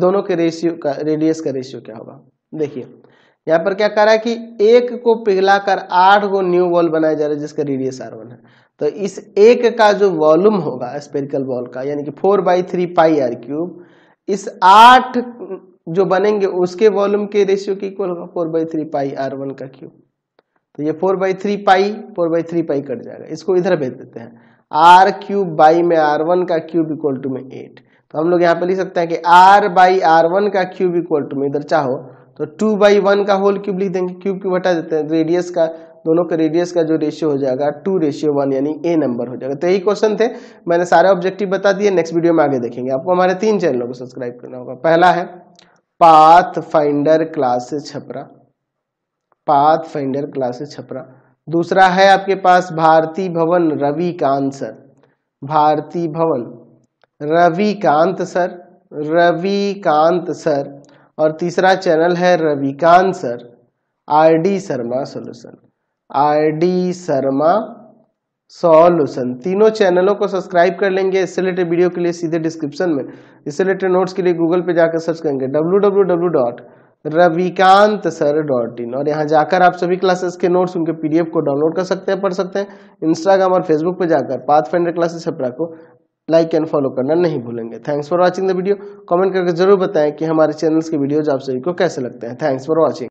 दोनों के रेशियो का रेडियस का रेशियो क्या होगा देखिए यहाँ पर क्या कर रहा है कि एक को पिघलाकर आठ को न्यू वॉल बनाया जा रहा है जिसका रेडियस आर वन है तो इस एक का जो वॉल्यूम होगा स्पेरिकल बॉल का यानी कि four by three pi r cube इस आठ जो बनेंगे उसके वॉल्यूम के रेशियो की इक्वल होगा four by three pi r one का क्यूब तो ये four by three pi four by three pi cut जाएगा इसको इधर भेज देते हैं आर क्यूब बाई में आर वन का क्यूब इक्वल टू में एट तो हम लोग यहाँ पे लिख सकते हैं कि आर बाई आर वन का क्यूब इक्वल टू में इधर चाहो तो टू बाई वन का होल क्यूब लिख देंगे क्यूब क्यूब हटा देते हैं रेडियस तो का दोनों के रेडियस का जो रेशियो हो जाएगा टू रेशियो वन यानी ए नंबर हो जाएगा तो यही क्वेश्चन थे मैंने सारे ऑब्जेक्टिव बता दिए नेक्स्ट वीडियो में आगे देखेंगे आपको हमारे तीन चैनलों को सब्सक्राइब करना होगा पहला है Path Finder classes Chhapra Path Finder classes Chhapra दूसरा है आपके पास भारती भवन रवि कांसर भारती भवन रविकांत सर रविकांत सर और तीसरा चैनल है Ravikant sir R D Sharma solution R D Sharma solution तीनों चैनलों को सब्सक्राइब कर लेंगे इससे रिलेटेड वीडियो के लिए सीधे डिस्क्रिप्शन में इससे रिलेटेड नोट्स के लिए गूगल पे जाकर सर्च करेंगे W W W dot Ravikant sir dot in और यहाँ जाकर आप सभी क्लासेस के नोट्स उनके पीडीएफ को डाउनलोड कर सकते हैं पढ़ सकते हैं इंस्टाग्राम और फेसबुक पर जाकर पाथ फाइंडर क्लासेस छपरा को लाइक एंड फॉलो करना नहीं भूलेंगे thanks for watching the video comment करके जरूर बताएं कि हमारे चैनल्स के वीडियोज आप सभी को कैसे लगते हैं थैंक्स फॉर वॉचिंग